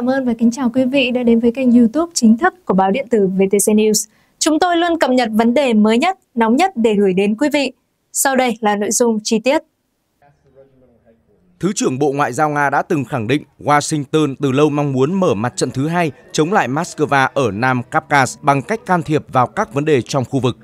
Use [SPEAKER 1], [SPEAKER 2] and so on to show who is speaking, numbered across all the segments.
[SPEAKER 1] cảm ơn và kính chào quý vị đã đến với kênh youtube chính thức của báo điện tử VTC News. Chúng tôi luôn cập nhật vấn đề mới nhất, nóng nhất để gửi đến quý vị. Sau đây là nội dung chi tiết. Thứ trưởng Bộ Ngoại giao Nga đã từng khẳng định Washington từ lâu mong muốn mở mặt trận thứ hai chống lại Moscow ở Nam Kavkaz bằng cách can thiệp vào các vấn đề trong khu vực.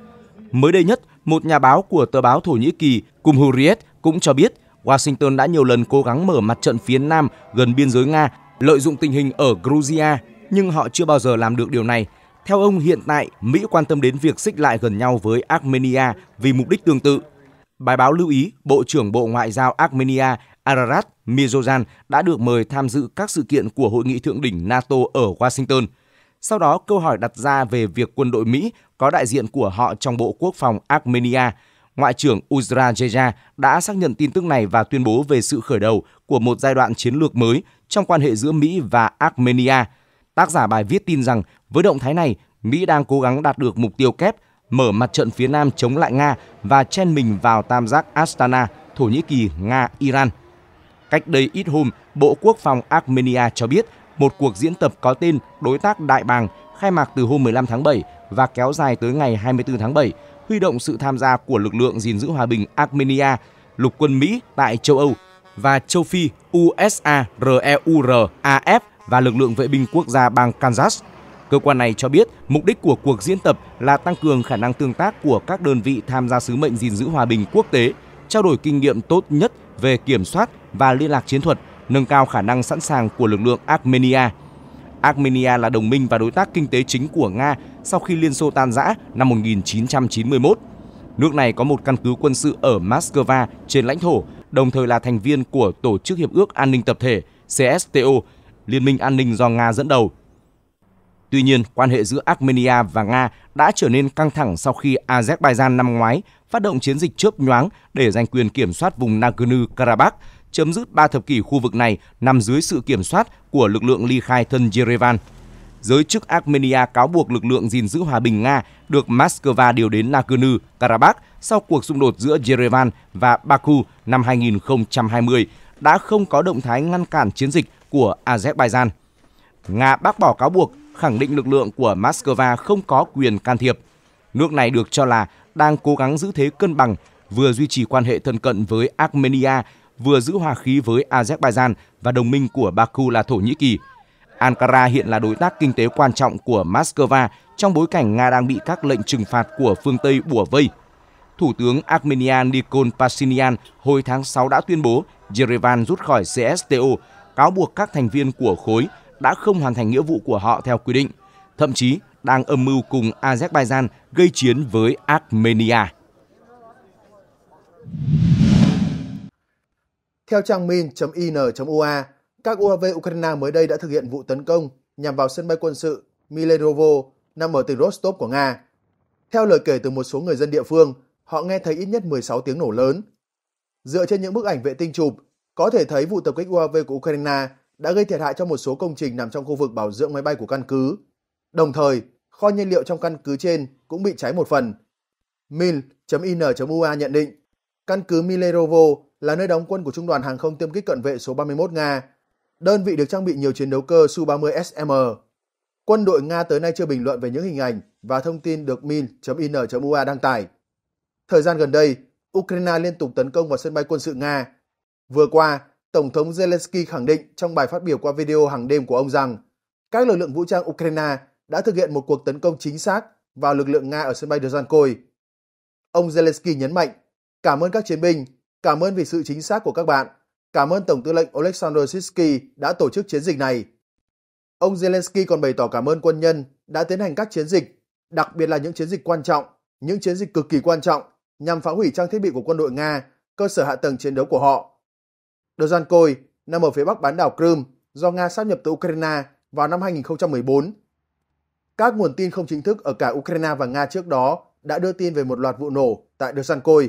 [SPEAKER 1] Mới đây nhất, một nhà báo của tờ báo Thổ Nhĩ Kỳ Cumhuriyet cũng cho biết Washington đã nhiều lần cố gắng mở mặt trận phía Nam gần biên giới Nga lợi dụng tình hình ở Georgia, nhưng họ chưa bao giờ làm được điều này. Theo ông, hiện tại Mỹ quan tâm đến việc xích lại gần nhau với Armenia vì mục đích tương tự. Bài báo lưu ý, Bộ trưởng Bộ Ngoại giao Armenia Ararat Mirzoyan đã được mời tham dự các sự kiện của hội nghị thượng đỉnh NATO ở Washington. Sau đó, câu hỏi đặt ra về việc quân đội Mỹ có đại diện của họ trong Bộ Quốc phòng Armenia Ngoại trưởng Uzra Jeja đã xác nhận tin tức này và tuyên bố về sự khởi đầu của một giai đoạn chiến lược mới trong quan hệ giữa Mỹ và Armenia. Tác giả bài viết tin rằng với động thái này, Mỹ đang cố gắng đạt được mục tiêu kép mở mặt trận phía Nam chống lại Nga và chen mình vào tam giác Astana, Thổ Nhĩ Kỳ, Nga, Iran. Cách đây ít hôm, Bộ Quốc phòng Armenia cho biết một cuộc diễn tập có tên Đối tác Đại Bàng khai mạc từ hôm 15 tháng 7 và kéo dài tới ngày 24 tháng 7 huy động sự tham gia của lực lượng gìn giữ hòa bình Armenia, lục quân Mỹ tại châu Âu và châu Phi USAREURAF và lực lượng vệ binh quốc gia bang Kansas. Cơ quan này cho biết mục đích của cuộc diễn tập là tăng cường khả năng tương tác của các đơn vị tham gia sứ mệnh gìn giữ hòa bình quốc tế, trao đổi kinh nghiệm tốt nhất về kiểm soát và liên lạc chiến thuật, nâng cao khả năng sẵn sàng của lực lượng Armenia. Armenia là đồng minh và đối tác kinh tế chính của Nga sau khi Liên Xô tan rã năm 1991. Nước này có một căn cứ quân sự ở Moscow trên lãnh thổ, đồng thời là thành viên của Tổ chức Hiệp ước An ninh Tập thể CSTO, Liên minh An ninh do Nga dẫn đầu. Tuy nhiên, quan hệ giữa Armenia và Nga đã trở nên căng thẳng sau khi Azerbaijan năm ngoái phát động chiến dịch chớp nhoáng để giành quyền kiểm soát vùng Nagorno-Karabakh, chấm dứt ba thập kỷ khu vực này nằm dưới sự kiểm soát của lực lượng ly khai thân Yerevan giới chức Armenia cáo buộc lực lượng gìn giữ hòa bình Nga được Moscow điều đến Nagorno Karabakh sau cuộc xung đột giữa Yerevan và Baku năm 2020 đã không có động thái ngăn cản chiến dịch của Azerbaijan. Nga bác bỏ cáo buộc, khẳng định lực lượng của Moscow không có quyền can thiệp. Nước này được cho là đang cố gắng giữ thế cân bằng, vừa duy trì quan hệ thân cận với Armenia, vừa giữ hòa khí với Azerbaijan và đồng minh của Baku là Thổ Nhĩ Kỳ – Ankara hiện là đối tác kinh tế quan trọng của Moscow trong bối cảnh Nga đang bị các lệnh trừng phạt của phương Tây bủa vây. Thủ tướng Armenia Nikol Pashinyan hồi tháng 6 đã tuyên bố Yerevan rút khỏi CSTO, cáo buộc các thành viên của khối đã không hoàn thành nghĩa vụ của họ theo quy định, thậm chí đang âm mưu cùng Azerbaijan gây chiến với Armenia.
[SPEAKER 2] Theo trang min.in.ua, các UAV Ukraine mới đây đã thực hiện vụ tấn công nhằm vào sân bay quân sự Milerovo nằm ở tỉnh Rostov của Nga. Theo lời kể từ một số người dân địa phương, họ nghe thấy ít nhất 16 tiếng nổ lớn. Dựa trên những bức ảnh vệ tinh chụp, có thể thấy vụ tập kích UAV của Ukraine đã gây thiệt hại cho một số công trình nằm trong khu vực bảo dưỡng máy bay của căn cứ. Đồng thời, kho nhiên liệu trong căn cứ trên cũng bị cháy một phần. Mil.in.ua nhận định, căn cứ Milerovo là nơi đóng quân của Trung đoàn Hàng không tiêm kích cận vệ số 31 Nga đơn vị được trang bị nhiều chiến đấu cơ Su-30 SM. Quân đội Nga tới nay chưa bình luận về những hình ảnh và thông tin được min.in.ua đăng tải. Thời gian gần đây, Ukraine liên tục tấn công vào sân bay quân sự Nga. Vừa qua, Tổng thống Zelensky khẳng định trong bài phát biểu qua video hàng đêm của ông rằng các lực lượng vũ trang Ukraine đã thực hiện một cuộc tấn công chính xác vào lực lượng Nga ở sân bay Dzhankoy. Ông Zelensky nhấn mạnh, cảm ơn các chiến binh, cảm ơn vì sự chính xác của các bạn cảm ơn Tổng tư lệnh Oleksandr Sitsky đã tổ chức chiến dịch này. Ông Zelensky còn bày tỏ cảm ơn quân nhân đã tiến hành các chiến dịch, đặc biệt là những chiến dịch quan trọng, những chiến dịch cực kỳ quan trọng nhằm phá hủy trang thiết bị của quân đội Nga, cơ sở hạ tầng chiến đấu của họ. Dozhankoi nằm ở phía bắc bán đảo Crimea do Nga sáp nhập từ Ukraine vào năm 2014. Các nguồn tin không chính thức ở cả Ukraine và Nga trước đó đã đưa tin về một loạt vụ nổ tại Dozhankoi.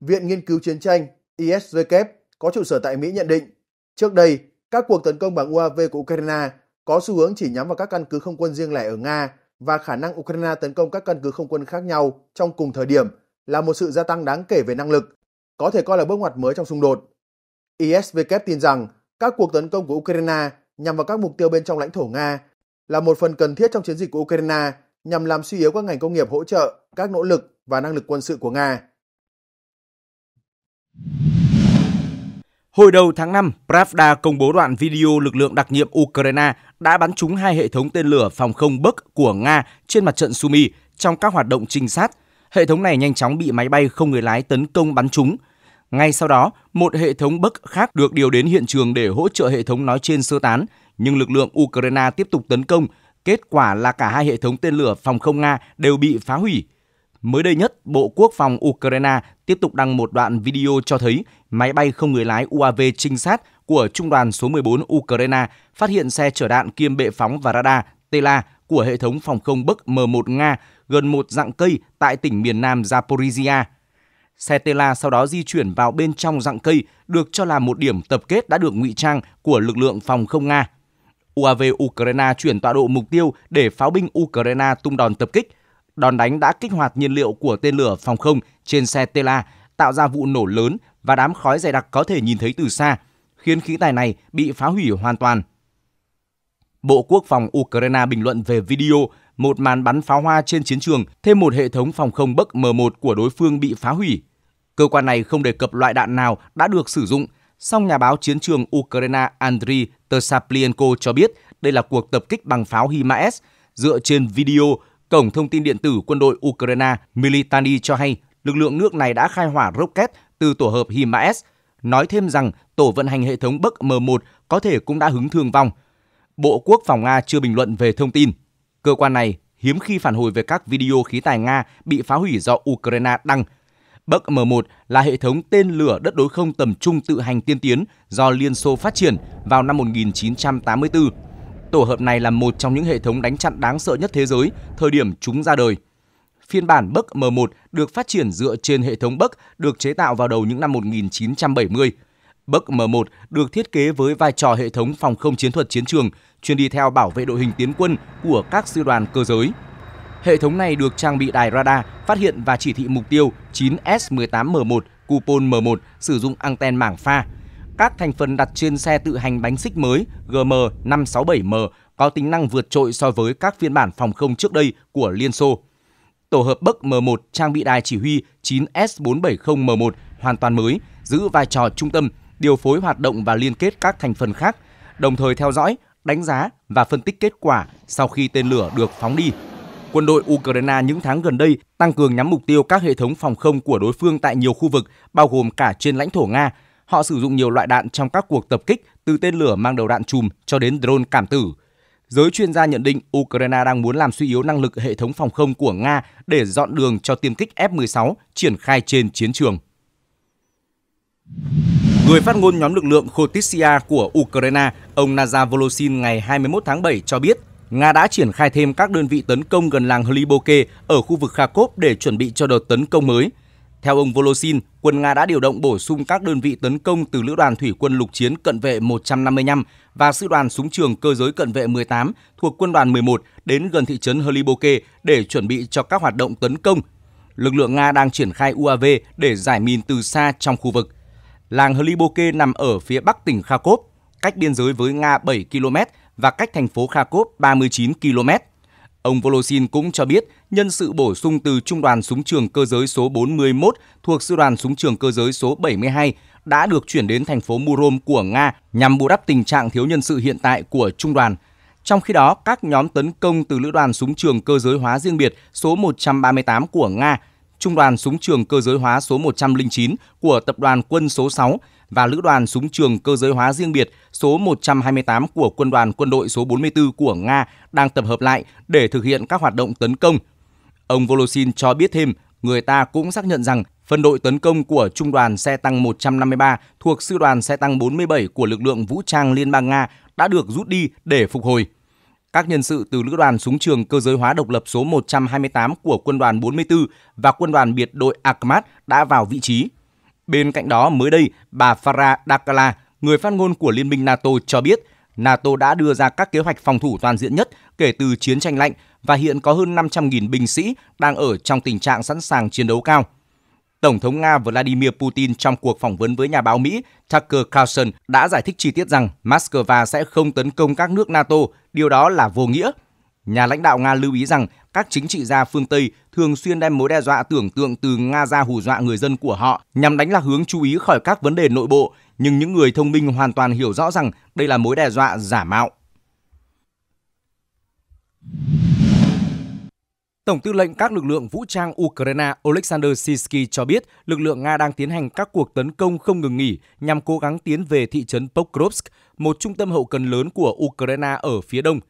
[SPEAKER 2] Viện Nghiên cứu Chiến tranh ISJK có trụ sở tại Mỹ nhận định, trước đây các cuộc tấn công bằng UAV của Ukraine có xu hướng chỉ nhắm vào các căn cứ không quân riêng lẻ ở Nga và khả năng Ukraine tấn công các căn cứ không quân khác nhau trong cùng thời điểm là một sự gia tăng đáng kể về năng lực, có thể coi là bước ngoặt mới trong xung đột. ISW tin rằng các cuộc tấn công của Ukraine nhằm vào các mục tiêu bên trong lãnh thổ Nga là một phần cần thiết trong chiến dịch của Ukraine nhằm làm suy yếu các ngành công nghiệp hỗ trợ, các nỗ lực và năng lực quân sự của Nga.
[SPEAKER 1] Hồi đầu tháng 5, Pravda công bố đoạn video lực lượng đặc nhiệm Ukraine đã bắn trúng hai hệ thống tên lửa phòng không Buk của Nga trên mặt trận Sumy trong các hoạt động trinh sát. Hệ thống này nhanh chóng bị máy bay không người lái tấn công bắn trúng. Ngay sau đó, một hệ thống Buk khác được điều đến hiện trường để hỗ trợ hệ thống nói trên sơ tán, nhưng lực lượng Ukraine tiếp tục tấn công. Kết quả là cả hai hệ thống tên lửa phòng không Nga đều bị phá hủy. Mới đây nhất, Bộ Quốc phòng Ukraine tiếp tục đăng một đoạn video cho thấy máy bay không người lái UAV trinh sát của Trung đoàn số 14 Ukraine phát hiện xe chở đạn kiêm bệ phóng và radar Tela của hệ thống phòng không Bắc M1 Nga gần một dạng cây tại tỉnh miền Nam Zaporizhia. Xe Tela sau đó di chuyển vào bên trong dạng cây, được cho là một điểm tập kết đã được ngụy trang của lực lượng phòng không Nga. UAV Ukraine chuyển tọa độ mục tiêu để pháo binh Ukraine tung đòn tập kích, Đòn đánh đã kích hoạt nhiên liệu của tên lửa phòng không trên xe Tela, tạo ra vụ nổ lớn và đám khói dày đặc có thể nhìn thấy từ xa, khiến khí tài này bị phá hủy hoàn toàn. Bộ Quốc phòng Ukraine bình luận về video một màn bắn pháo hoa trên chiến trường, thêm một hệ thống phòng không bậc M1 của đối phương bị phá hủy. Cơ quan này không đề cập loại đạn nào đã được sử dụng, song nhà báo chiến trường Ukraine Andriy Tersaplienko cho biết đây là cuộc tập kích bằng pháo HIMARS dựa trên video Cổng thông tin điện tử quân đội Ukraine Militani cho hay lực lượng nước này đã khai hỏa rocket từ tổ hợp HIMARS, nói thêm rằng tổ vận hành hệ thống Bắc M1 có thể cũng đã hứng thương vong. Bộ Quốc phòng Nga chưa bình luận về thông tin. Cơ quan này hiếm khi phản hồi về các video khí tài Nga bị phá hủy do Ukraine đăng. Bắc M1 là hệ thống tên lửa đất đối không tầm trung tự hành tiên tiến do Liên Xô phát triển vào năm 1984 Tổ hợp này là một trong những hệ thống đánh chặn đáng sợ nhất thế giới thời điểm chúng ra đời. Phiên bản Buck M1 được phát triển dựa trên hệ thống Buck được chế tạo vào đầu những năm 1970. Buck M1 được thiết kế với vai trò hệ thống phòng không chiến thuật chiến trường, chuyên đi theo bảo vệ đội hình tiến quân của các sư đoàn cơ giới. Hệ thống này được trang bị đài radar phát hiện và chỉ thị mục tiêu 9S18M1 Cupon M1 sử dụng anten mảng pha, các thành phần đặt trên xe tự hành bánh xích mới GM567M có tính năng vượt trội so với các phiên bản phòng không trước đây của Liên Xô. Tổ hợp Bắc M1 trang bị đài chỉ huy 9S470M1 hoàn toàn mới, giữ vai trò trung tâm, điều phối hoạt động và liên kết các thành phần khác, đồng thời theo dõi, đánh giá và phân tích kết quả sau khi tên lửa được phóng đi. Quân đội Ukraine những tháng gần đây tăng cường nhắm mục tiêu các hệ thống phòng không của đối phương tại nhiều khu vực, bao gồm cả trên lãnh thổ Nga, Họ sử dụng nhiều loại đạn trong các cuộc tập kích từ tên lửa mang đầu đạn chùm cho đến drone cảm tử. Giới chuyên gia nhận định Ukraine đang muốn làm suy yếu năng lực hệ thống phòng không của Nga để dọn đường cho tiêm kích F-16 triển khai trên chiến trường. Người phát ngôn nhóm lực lượng Khotisia của Ukraine, ông Naza Volosin ngày 21 tháng 7 cho biết, Nga đã triển khai thêm các đơn vị tấn công gần làng Hliboke ở khu vực Kharkov để chuẩn bị cho đợt tấn công mới. Theo ông Volosin, quân Nga đã điều động bổ sung các đơn vị tấn công từ Lữ đoàn Thủy quân lục chiến cận vệ 155 và Sư đoàn Súng trường cơ giới cận vệ 18 thuộc quân đoàn 11 đến gần thị trấn Heliboke để chuẩn bị cho các hoạt động tấn công. Lực lượng Nga đang triển khai UAV để giải mìn từ xa trong khu vực. Làng Heliboke nằm ở phía bắc tỉnh Kharkov, cách biên giới với Nga 7 km và cách thành phố Kharkov 39 km. Ông Volosin cũng cho biết nhân sự bổ sung từ Trung đoàn Súng trường Cơ giới số 41 thuộc Sư đoàn Súng trường Cơ giới số 72 đã được chuyển đến thành phố Murom của Nga nhằm bù đắp tình trạng thiếu nhân sự hiện tại của Trung đoàn. Trong khi đó, các nhóm tấn công từ Lữ đoàn Súng trường Cơ giới hóa riêng biệt số 138 của Nga, Trung đoàn Súng trường Cơ giới hóa số 109 của Tập đoàn Quân số 6 và Lữ đoàn Súng trường Cơ giới hóa riêng biệt số 128 của Quân đoàn Quân đội số 44 của Nga đang tập hợp lại để thực hiện các hoạt động tấn công – Ông Volosin cho biết thêm, người ta cũng xác nhận rằng phân đội tấn công của Trung đoàn xe tăng 153 thuộc Sư đoàn xe tăng 47 của lực lượng vũ trang Liên bang Nga đã được rút đi để phục hồi. Các nhân sự từ Lữ đoàn Súng trường Cơ giới hóa độc lập số 128 của quân đoàn 44 và quân đoàn biệt đội Akmat đã vào vị trí. Bên cạnh đó, mới đây, bà Farah Dakala, người phát ngôn của Liên minh NATO cho biết NATO đã đưa ra các kế hoạch phòng thủ toàn diện nhất kể từ chiến tranh lạnh và hiện có hơn 500.000 binh sĩ đang ở trong tình trạng sẵn sàng chiến đấu cao. Tổng thống Nga Vladimir Putin trong cuộc phỏng vấn với nhà báo Mỹ Tucker Carlson đã giải thích chi tiết rằng Moscow sẽ không tấn công các nước NATO, điều đó là vô nghĩa. Nhà lãnh đạo Nga lưu ý rằng các chính trị gia phương Tây thường xuyên đem mối đe dọa tưởng tượng từ Nga ra hù dọa người dân của họ nhằm đánh lạc hướng chú ý khỏi các vấn đề nội bộ, nhưng những người thông minh hoàn toàn hiểu rõ rằng đây là mối đe dọa giả mạo. Tổng tư lệnh các lực lượng vũ trang Ukraine Oleksandr Sisky cho biết lực lượng Nga đang tiến hành các cuộc tấn công không ngừng nghỉ nhằm cố gắng tiến về thị trấn Pokrovsk, một trung tâm hậu cần lớn của Ukraine ở phía đông.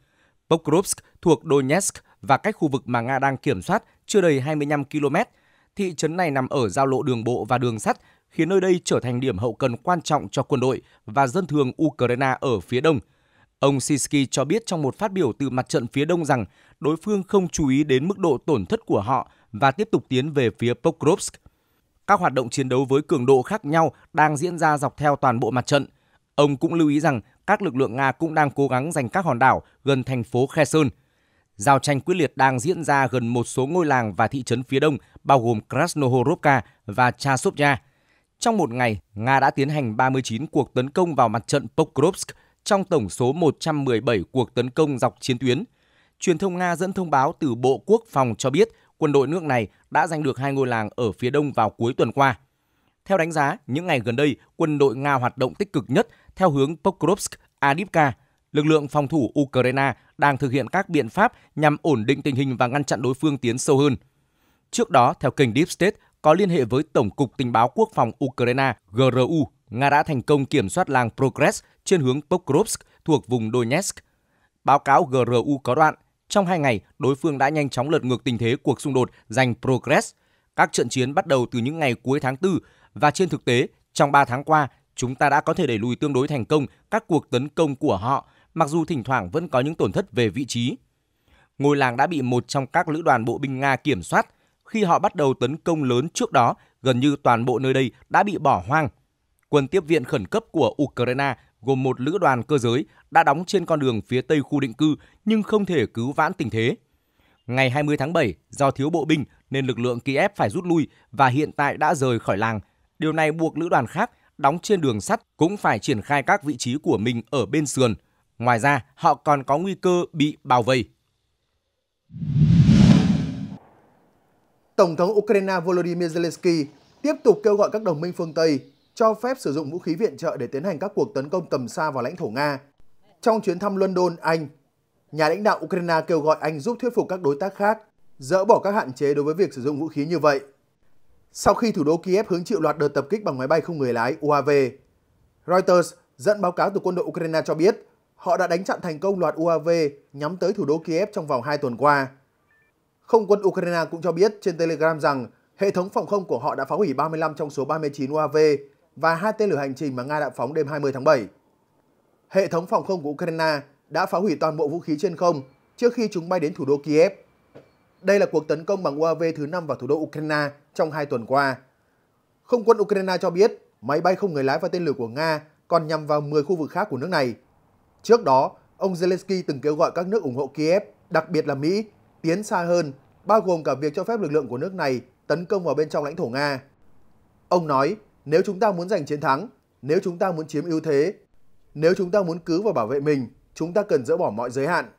[SPEAKER 1] Pokrovsk thuộc Donetsk và cách khu vực mà Nga đang kiểm soát chưa đầy 25 km. Thị trấn này nằm ở giao lộ đường bộ và đường sắt, khiến nơi đây trở thành điểm hậu cần quan trọng cho quân đội và dân thường Ukraine ở phía đông – Ông Sisky cho biết trong một phát biểu từ mặt trận phía đông rằng đối phương không chú ý đến mức độ tổn thất của họ và tiếp tục tiến về phía Pokrovsk. Các hoạt động chiến đấu với cường độ khác nhau đang diễn ra dọc theo toàn bộ mặt trận. Ông cũng lưu ý rằng các lực lượng Nga cũng đang cố gắng giành các hòn đảo gần thành phố Kherson. Giao tranh quyết liệt đang diễn ra gần một số ngôi làng và thị trấn phía đông bao gồm Krasnohorovka và Chasovya. Trong một ngày, Nga đã tiến hành 39 cuộc tấn công vào mặt trận Pokrovsk – trong tổng số 117 cuộc tấn công dọc chiến tuyến. Truyền thông Nga dẫn thông báo từ Bộ Quốc phòng cho biết quân đội nước này đã giành được hai ngôi làng ở phía đông vào cuối tuần qua. Theo đánh giá, những ngày gần đây, quân đội Nga hoạt động tích cực nhất theo hướng Pokrovsk, adipka Lực lượng phòng thủ Ukraine đang thực hiện các biện pháp nhằm ổn định tình hình và ngăn chặn đối phương tiến sâu hơn. Trước đó, theo kênh Deep State, có liên hệ với Tổng cục Tình báo Quốc phòng Ukraine GRU Nga đã thành công kiểm soát làng Progress trên hướng Pokrovsk thuộc vùng Donetsk. Báo cáo GRU có đoạn, trong hai ngày, đối phương đã nhanh chóng lật ngược tình thế cuộc xung đột giành Progress. Các trận chiến bắt đầu từ những ngày cuối tháng 4 và trên thực tế, trong 3 tháng qua, chúng ta đã có thể đẩy lùi tương đối thành công các cuộc tấn công của họ, mặc dù thỉnh thoảng vẫn có những tổn thất về vị trí. Ngôi làng đã bị một trong các lữ đoàn bộ binh Nga kiểm soát. Khi họ bắt đầu tấn công lớn trước đó, gần như toàn bộ nơi đây đã bị bỏ hoang quân tiếp viện khẩn cấp của Ukraine gồm một lữ đoàn cơ giới đã đóng trên con đường phía tây khu định cư nhưng không thể cứu vãn tình thế. Ngày 20 tháng 7, do thiếu bộ binh nên lực lượng Kiev phải rút lui và hiện tại đã rời khỏi làng. Điều này buộc lữ đoàn khác đóng trên đường sắt cũng phải triển khai các vị trí của mình ở bên sườn. Ngoài ra, họ còn có nguy cơ bị bao vây.
[SPEAKER 2] Tổng thống Ukraine Volodymyr Zelensky tiếp tục kêu gọi các đồng minh phương Tây cho phép sử dụng vũ khí viện trợ để tiến hành các cuộc tấn công tầm xa vào lãnh thổ Nga. Trong chuyến thăm London, Anh, nhà lãnh đạo Ukraine kêu gọi Anh giúp thuyết phục các đối tác khác dỡ bỏ các hạn chế đối với việc sử dụng vũ khí như vậy. Sau khi thủ đô Kiev hứng chịu loạt đợt tập kích bằng máy bay không người lái UAV, Reuters dẫn báo cáo từ quân đội Ukraine cho biết họ đã đánh chặn thành công loạt UAV nhắm tới thủ đô Kiev trong vòng 2 tuần qua. Không quân Ukraine cũng cho biết trên Telegram rằng hệ thống phòng không của họ đã phá hủy 35 trong số 39 UAV và hai tên lửa hành trình mà Nga đã phóng đêm 20 tháng 7. Hệ thống phòng không của Ukraine đã phá hủy toàn bộ vũ khí trên không trước khi chúng bay đến thủ đô Kiev. Đây là cuộc tấn công bằng UAV thứ 5 vào thủ đô Ukraine trong hai tuần qua. Không quân Ukraine cho biết máy bay không người lái và tên lửa của Nga còn nhằm vào 10 khu vực khác của nước này. Trước đó, ông Zelensky từng kêu gọi các nước ủng hộ Kiev, đặc biệt là Mỹ, tiến xa hơn, bao gồm cả việc cho phép lực lượng của nước này tấn công vào bên trong lãnh thổ Nga. Ông nói, nếu chúng ta muốn giành chiến thắng, nếu chúng ta muốn chiếm ưu thế, nếu chúng ta muốn cứu và bảo vệ mình, chúng ta cần dỡ bỏ mọi giới hạn.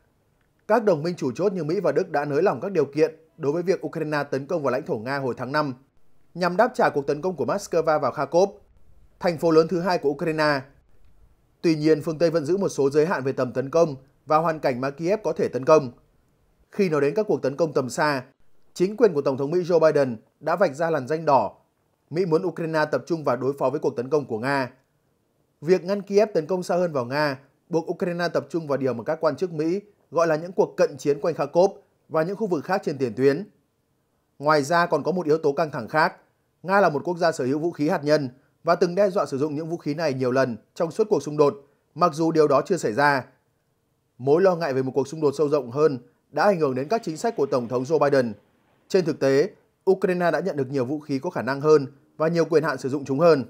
[SPEAKER 2] Các đồng minh chủ chốt như Mỹ và Đức đã nới lỏng các điều kiện đối với việc Ukraine tấn công vào lãnh thổ Nga hồi tháng 5 nhằm đáp trả cuộc tấn công của Moscow vào Kharkov, thành phố lớn thứ hai của Ukraine. Tuy nhiên, phương Tây vẫn giữ một số giới hạn về tầm tấn công và hoàn cảnh mà Kiev có thể tấn công. Khi nói đến các cuộc tấn công tầm xa, chính quyền của Tổng thống Mỹ Joe Biden đã vạch ra làn danh đỏ Mỹ muốn Ukraine tập trung vào đối phó với cuộc tấn công của Nga. Việc ngăn Kiev tấn công xa hơn vào Nga buộc Ukraine tập trung vào điều mà các quan chức Mỹ gọi là những cuộc cận chiến quanh Kharkov và những khu vực khác trên tiền tuyến. Ngoài ra còn có một yếu tố căng thẳng khác. Nga là một quốc gia sở hữu vũ khí hạt nhân và từng đe dọa sử dụng những vũ khí này nhiều lần trong suốt cuộc xung đột, mặc dù điều đó chưa xảy ra. Mối lo ngại về một cuộc xung đột sâu rộng hơn đã ảnh hưởng đến các chính sách của Tổng thống Joe Biden. Trên thực tế, Ukraine đã nhận được nhiều vũ khí có khả năng hơn và nhiều quyền hạn sử dụng chúng hơn.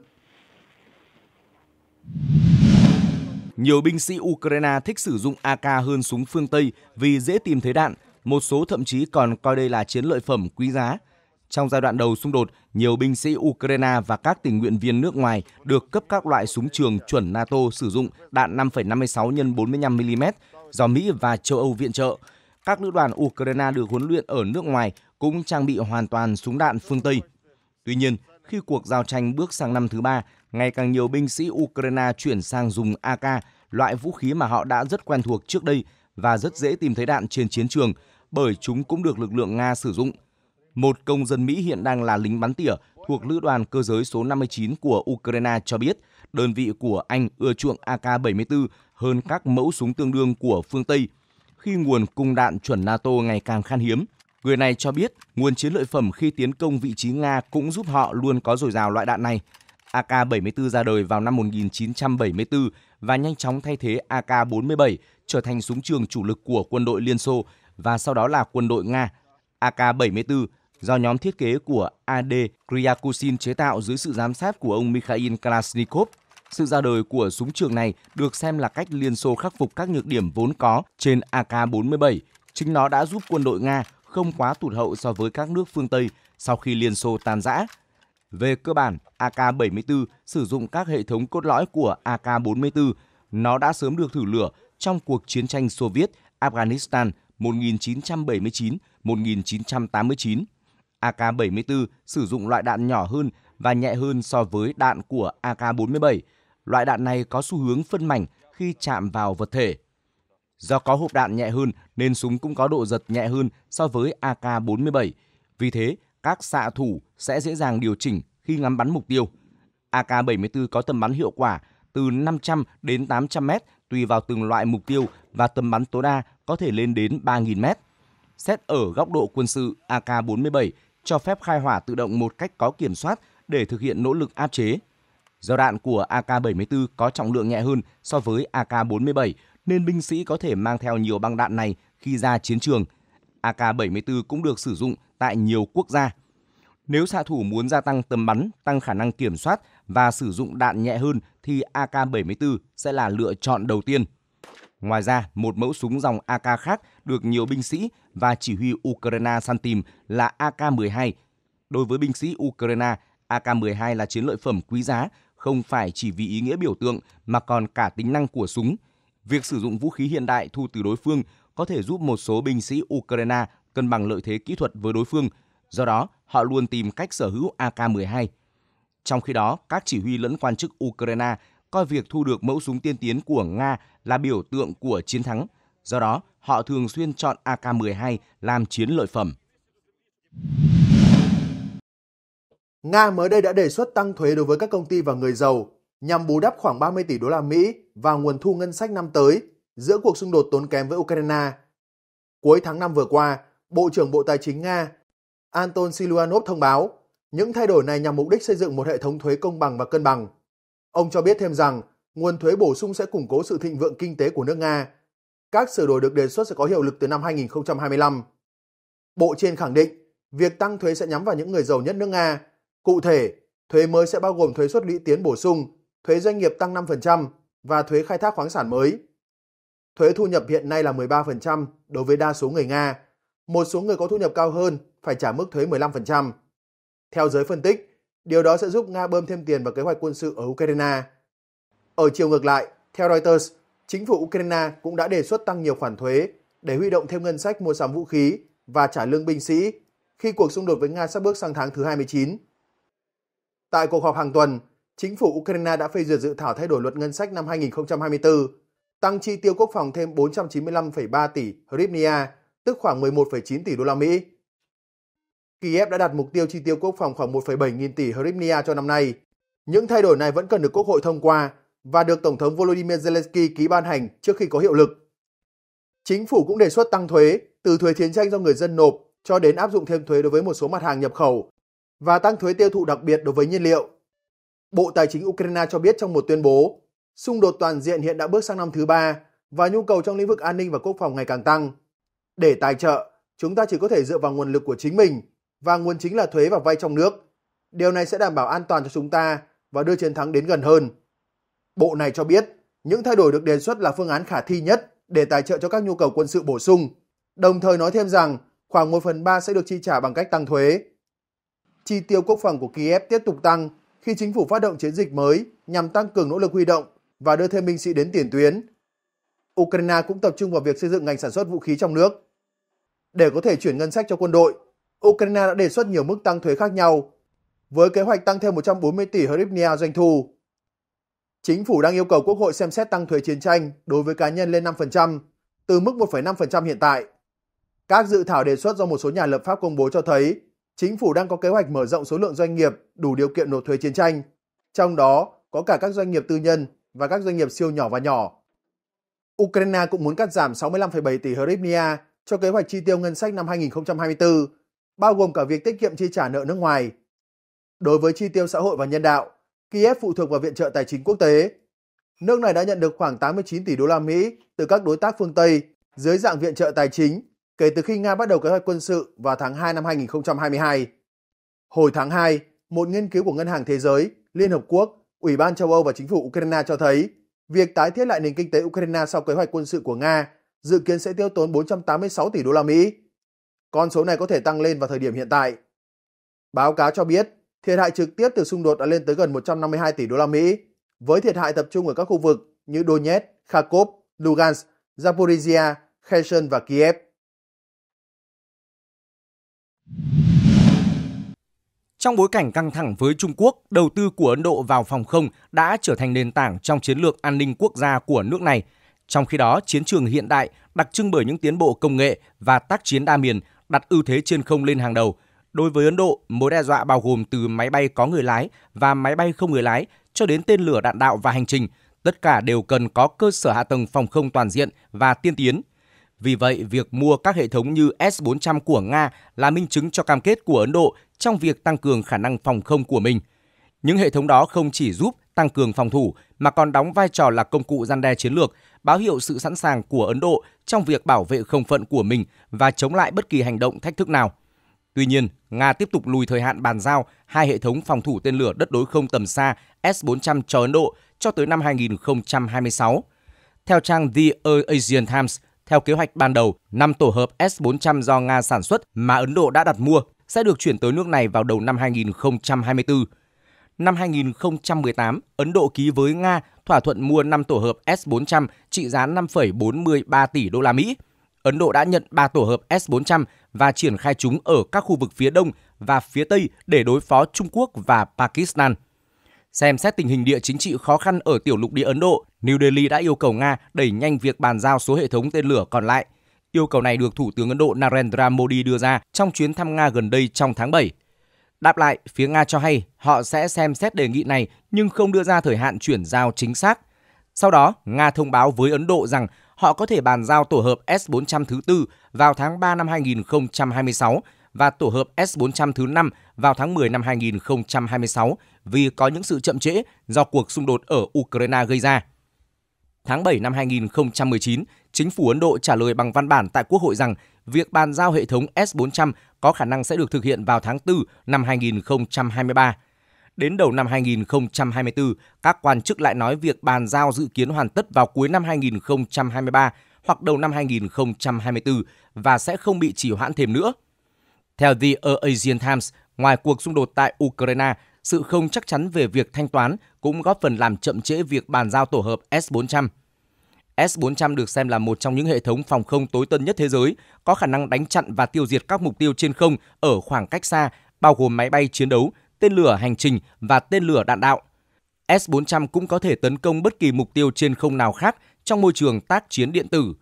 [SPEAKER 1] Nhiều binh sĩ Ukraine thích sử dụng AK hơn súng phương Tây vì dễ tìm thấy đạn, một số thậm chí còn coi đây là chiến lợi phẩm quý giá. Trong giai đoạn đầu xung đột, nhiều binh sĩ Ukraine và các tình nguyện viên nước ngoài được cấp các loại súng trường chuẩn NATO sử dụng đạn 5,56 x 45 mm do Mỹ và châu Âu viện trợ. Các lữ đoàn Ukraine được huấn luyện ở nước ngoài cũng trang bị hoàn toàn súng đạn phương Tây. Tuy nhiên, khi cuộc giao tranh bước sang năm thứ ba, ngày càng nhiều binh sĩ Ukraine chuyển sang dùng AK, loại vũ khí mà họ đã rất quen thuộc trước đây và rất dễ tìm thấy đạn trên chiến trường bởi chúng cũng được lực lượng Nga sử dụng. Một công dân Mỹ hiện đang là lính bắn tỉa thuộc Lữ đoàn Cơ giới số 59 của Ukraine cho biết đơn vị của Anh ưa chuộng AK-74 hơn các mẫu súng tương đương của phương Tây khi nguồn cung đạn chuẩn NATO ngày càng khan hiếm – Người này cho biết nguồn chiến lợi phẩm khi tiến công vị trí Nga cũng giúp họ luôn có dồi dào loại đạn này. AK-74 ra đời vào năm 1974 và nhanh chóng thay thế AK-47 trở thành súng trường chủ lực của quân đội Liên Xô và sau đó là quân đội Nga. AK-74 do nhóm thiết kế của AD kryakushin chế tạo dưới sự giám sát của ông Mikhail Kalashnikov. Sự ra đời của súng trường này được xem là cách Liên Xô khắc phục các nhược điểm vốn có trên AK-47. Chính nó đã giúp quân đội Nga không quá tụt hậu so với các nước phương Tây sau khi Liên Xô tan rã. Về cơ bản, AK-74 sử dụng các hệ thống cốt lõi của AK-44. Nó đã sớm được thử lửa trong cuộc chiến tranh Xô Viết Afghanistan 1979-1989. AK-74 sử dụng loại đạn nhỏ hơn và nhẹ hơn so với đạn của AK-47. Loại đạn này có xu hướng phân mảnh khi chạm vào vật thể. Do có hộp đạn nhẹ hơn nên súng cũng có độ giật nhẹ hơn so với AK-47. Vì thế, các xạ thủ sẽ dễ dàng điều chỉnh khi ngắm bắn mục tiêu. AK-74 có tầm bắn hiệu quả từ 500 đến 800 mét tùy vào từng loại mục tiêu và tầm bắn tối đa có thể lên đến 3.000 mét. Xét ở góc độ quân sự, AK-47 cho phép khai hỏa tự động một cách có kiểm soát để thực hiện nỗ lực áp chế. Do đạn của AK-74 có trọng lượng nhẹ hơn so với AK-47, nên binh sĩ có thể mang theo nhiều băng đạn này khi ra chiến trường. AK-74 cũng được sử dụng tại nhiều quốc gia. Nếu xạ thủ muốn gia tăng tầm bắn, tăng khả năng kiểm soát và sử dụng đạn nhẹ hơn thì AK-74 sẽ là lựa chọn đầu tiên. Ngoài ra, một mẫu súng dòng AK khác được nhiều binh sĩ và chỉ huy Ukraine săn tìm là AK-12. Đối với binh sĩ Ukraine, AK-12 là chiến lợi phẩm quý giá, không phải chỉ vì ý nghĩa biểu tượng mà còn cả tính năng của súng – việc sử dụng vũ khí hiện đại thu từ đối phương có thể giúp một số binh sĩ Ukraine cân bằng lợi thế kỹ thuật với đối phương, do đó họ luôn tìm cách sở hữu AK-12. Trong khi đó, các chỉ huy lẫn quan chức Ukraine coi việc thu được mẫu súng tiên tiến của Nga là biểu tượng của chiến thắng, do đó họ thường xuyên chọn AK-12 làm chiến lợi phẩm.
[SPEAKER 2] Nga mới đây đã đề xuất tăng thuế đối với các công ty và người giàu nhằm bù đắp khoảng 30 tỷ đô la Mỹ và nguồn thu ngân sách năm tới giữa cuộc xung đột tốn kém với Ukraine. Cuối tháng 5 vừa qua, Bộ trưởng Bộ Tài chính Nga Anton Siluanov thông báo những thay đổi này nhằm mục đích xây dựng một hệ thống thuế công bằng và cân bằng. Ông cho biết thêm rằng nguồn thuế bổ sung sẽ củng cố sự thịnh vượng kinh tế của nước Nga. Các sửa đổi được đề xuất sẽ có hiệu lực từ năm 2025. Bộ trên khẳng định việc tăng thuế sẽ nhắm vào những người giàu nhất nước Nga. Cụ thể, thuế mới sẽ bao gồm thuế suất lũy tiến bổ sung thuế doanh nghiệp tăng 5% và thuế khai thác khoáng sản mới. Thuế thu nhập hiện nay là 13% đối với đa số người Nga. Một số người có thu nhập cao hơn phải trả mức thuế 15%. Theo giới phân tích, điều đó sẽ giúp Nga bơm thêm tiền vào kế hoạch quân sự ở Ukraine. Ở chiều ngược lại, theo Reuters, chính phủ Ukraine cũng đã đề xuất tăng nhiều khoản thuế để huy động thêm ngân sách mua sắm vũ khí và trả lương binh sĩ khi cuộc xung đột với Nga sắp bước sang tháng thứ 29. Tại cuộc họp hàng tuần, chính phủ Ukraine đã phê duyệt dự thảo thay đổi luật ngân sách năm 2024, tăng chi tiêu quốc phòng thêm 495,3 tỷ hryvnia, tức khoảng 11,9 tỷ đô la Mỹ. Kiev đã đặt mục tiêu chi tiêu quốc phòng khoảng 1,7 nghìn tỷ hryvnia cho năm nay. Những thay đổi này vẫn cần được Quốc hội thông qua và được Tổng thống Volodymyr Zelensky ký ban hành trước khi có hiệu lực. Chính phủ cũng đề xuất tăng thuế từ thuế chiến tranh do người dân nộp cho đến áp dụng thêm thuế đối với một số mặt hàng nhập khẩu và tăng thuế tiêu thụ đặc biệt đối với nhiên liệu. Bộ Tài chính Ukraine cho biết trong một tuyên bố, xung đột toàn diện hiện đã bước sang năm thứ ba và nhu cầu trong lĩnh vực an ninh và quốc phòng ngày càng tăng. Để tài trợ, chúng ta chỉ có thể dựa vào nguồn lực của chính mình và nguồn chính là thuế và vay trong nước. Điều này sẽ đảm bảo an toàn cho chúng ta và đưa chiến thắng đến gần hơn. Bộ này cho biết, những thay đổi được đề xuất là phương án khả thi nhất để tài trợ cho các nhu cầu quân sự bổ sung, đồng thời nói thêm rằng khoảng 1 phần 3 sẽ được chi trả bằng cách tăng thuế. Chi tiêu quốc phòng của Kiev tiếp tục tăng khi chính phủ phát động chiến dịch mới nhằm tăng cường nỗ lực huy động và đưa thêm binh sĩ đến tiền tuyến. Ukraine cũng tập trung vào việc xây dựng ngành sản xuất vũ khí trong nước. Để có thể chuyển ngân sách cho quân đội, Ukraine đã đề xuất nhiều mức tăng thuế khác nhau, với kế hoạch tăng thêm 140 tỷ hryvnia doanh thu. Chính phủ đang yêu cầu Quốc hội xem xét tăng thuế chiến tranh đối với cá nhân lên 5%, từ mức 1,5% hiện tại. Các dự thảo đề xuất do một số nhà lập pháp công bố cho thấy chính phủ đang có kế hoạch mở rộng số lượng doanh nghiệp đủ điều kiện nộp thuế chiến tranh, trong đó có cả các doanh nghiệp tư nhân và các doanh nghiệp siêu nhỏ và nhỏ. Ukraine cũng muốn cắt giảm 65,7 tỷ hryvnia cho kế hoạch chi tiêu ngân sách năm 2024, bao gồm cả việc tiết kiệm chi trả nợ nước ngoài. Đối với chi tiêu xã hội và nhân đạo, Kiev phụ thuộc vào viện trợ tài chính quốc tế. Nước này đã nhận được khoảng 89 tỷ đô la Mỹ từ các đối tác phương Tây dưới dạng viện trợ tài chính kể từ khi Nga bắt đầu kế hoạch quân sự vào tháng 2 năm 2022. Hồi tháng 2, một nghiên cứu của Ngân hàng Thế giới, Liên Hợp Quốc, Ủy ban châu Âu và chính phủ Ukraine cho thấy việc tái thiết lại nền kinh tế Ukraine sau kế hoạch quân sự của Nga dự kiến sẽ tiêu tốn 486 tỷ đô la Mỹ. Con số này có thể tăng lên vào thời điểm hiện tại. Báo cáo cho biết, thiệt hại trực tiếp từ xung đột đã lên tới gần 152 tỷ đô la Mỹ, với thiệt hại tập trung ở các khu vực như Donetsk, Kharkov, Lugansk, Zaporizhia, Kherson và Kiev.
[SPEAKER 1] Trong bối cảnh căng thẳng với Trung Quốc, đầu tư của Ấn Độ vào phòng không đã trở thành nền tảng trong chiến lược an ninh quốc gia của nước này. Trong khi đó, chiến trường hiện đại đặc trưng bởi những tiến bộ công nghệ và tác chiến đa miền đặt ưu thế trên không lên hàng đầu. Đối với Ấn Độ, mối đe dọa bao gồm từ máy bay có người lái và máy bay không người lái cho đến tên lửa đạn đạo và hành trình, tất cả đều cần có cơ sở hạ tầng phòng không toàn diện và tiên tiến – vì vậy, việc mua các hệ thống như S-400 của Nga là minh chứng cho cam kết của Ấn Độ trong việc tăng cường khả năng phòng không của mình. Những hệ thống đó không chỉ giúp tăng cường phòng thủ mà còn đóng vai trò là công cụ gian đe chiến lược, báo hiệu sự sẵn sàng của Ấn Độ trong việc bảo vệ không phận của mình và chống lại bất kỳ hành động thách thức nào. Tuy nhiên, Nga tiếp tục lùi thời hạn bàn giao hai hệ thống phòng thủ tên lửa đất đối không tầm xa S-400 cho Ấn Độ cho tới năm 2026. Theo trang The Asian Times, theo kế hoạch ban đầu, 5 tổ hợp S-400 do Nga sản xuất mà Ấn Độ đã đặt mua sẽ được chuyển tới nước này vào đầu năm 2024. Năm 2018, Ấn Độ ký với Nga thỏa thuận mua 5 tổ hợp S-400 trị giá 5,43 tỷ đô la Mỹ. Ấn Độ đã nhận 3 tổ hợp S-400 và triển khai chúng ở các khu vực phía đông và phía tây để đối phó Trung Quốc và Pakistan. Xem xét tình hình địa chính trị khó khăn ở tiểu lục địa Ấn Độ, New Delhi đã yêu cầu Nga đẩy nhanh việc bàn giao số hệ thống tên lửa còn lại. Yêu cầu này được Thủ tướng Ấn Độ Narendra Modi đưa ra trong chuyến thăm Nga gần đây trong tháng 7. Đáp lại, phía Nga cho hay họ sẽ xem xét đề nghị này nhưng không đưa ra thời hạn chuyển giao chính xác. Sau đó, Nga thông báo với Ấn Độ rằng họ có thể bàn giao tổ hợp S-400 thứ tư vào tháng 3 năm 2026 và tổ hợp S-400 thứ 5 vào tháng 10 năm 2026 vì có những sự chậm trễ do cuộc xung đột ở Ukraine gây ra. Tháng 7 năm 2019, chính phủ Ấn Độ trả lời bằng văn bản tại Quốc hội rằng việc bàn giao hệ thống S-400 có khả năng sẽ được thực hiện vào tháng 4 năm 2023. Đến đầu năm 2024, các quan chức lại nói việc bàn giao dự kiến hoàn tất vào cuối năm 2023 hoặc đầu năm 2024 và sẽ không bị trì hoãn thêm nữa. Theo The Asian Times, ngoài cuộc xung đột tại Ukraine, sự không chắc chắn về việc thanh toán cũng góp phần làm chậm trễ việc bàn giao tổ hợp S-400. S-400 được xem là một trong những hệ thống phòng không tối tân nhất thế giới, có khả năng đánh chặn và tiêu diệt các mục tiêu trên không ở khoảng cách xa, bao gồm máy bay chiến đấu, tên lửa hành trình và tên lửa đạn đạo. S-400 cũng có thể tấn công bất kỳ mục tiêu trên không nào khác trong môi trường tác chiến điện tử.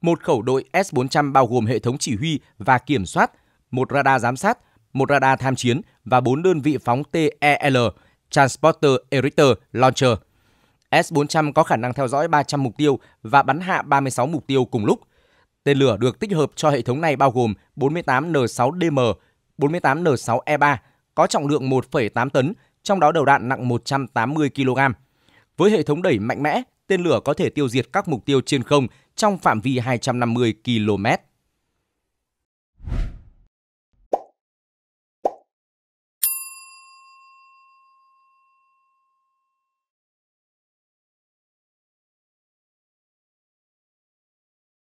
[SPEAKER 1] Một khẩu đội S-400 bao gồm hệ thống chỉ huy và kiểm soát một radar giám sát, một radar tham chiến và bốn đơn vị phóng TEL, Transporter Erector Launcher. S-400 có khả năng theo dõi 300 mục tiêu và bắn hạ 36 mục tiêu cùng lúc. Tên lửa được tích hợp cho hệ thống này bao gồm 48N6DM, 48N6E3 có trọng lượng 1,8 tấn, trong đó đầu đạn nặng 180 kg. Với hệ thống đẩy mạnh mẽ, tên lửa có thể tiêu diệt các mục tiêu trên không trong phạm vi 250 km.